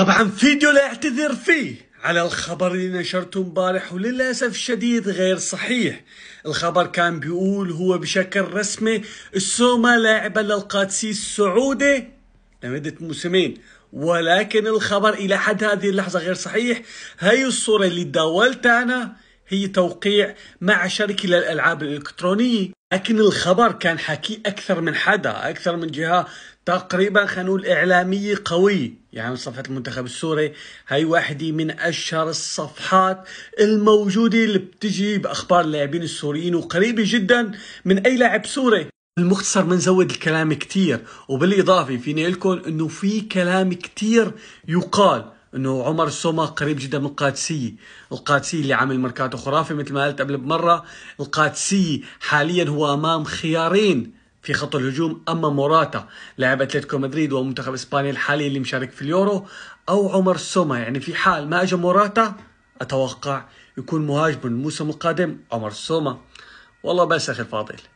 طبعا فيديو لا اعتذر فيه على الخبر اللي نشرته امبارح وللاسف الشديد غير صحيح الخبر كان بيقول هو بشكل رسمي السوما لاعبا للقادسي السعودي لمدة موسمين ولكن الخبر الى حد هذه اللحظة غير صحيح هاي الصورة اللي داولتها انا هي توقيع مع شركة للألعاب الإلكترونية لكن الخبر كان حكي أكثر من حدا أكثر من جهة تقريبا خلينا نقول إعلامية قوية يعني صفحة المنتخب السوري هي واحدة من أشهر الصفحات الموجودة اللي بتجي بأخبار اللاعبين السوريين وقريبة جدا من أي لاعب سوري المختصر منزود الكلام كتير وبالإضافة فيني لكم أنه في كلام كتير يقال انه عمر سوما قريب جدا من القادسية القادسية اللي عامل ماركاتو خرافي مثل ما قلت قبل بمره القادسية حاليا هو امام خيارين في خط الهجوم اما موراتا لاعب اتلتيكو مدريد ومنتخب اسبانيا الحالي اللي مشارك في اليورو او عمر سوما يعني في حال ما اجى موراتا اتوقع يكون مهاجم الموسم القادم عمر سوما والله بس اخي الفاضل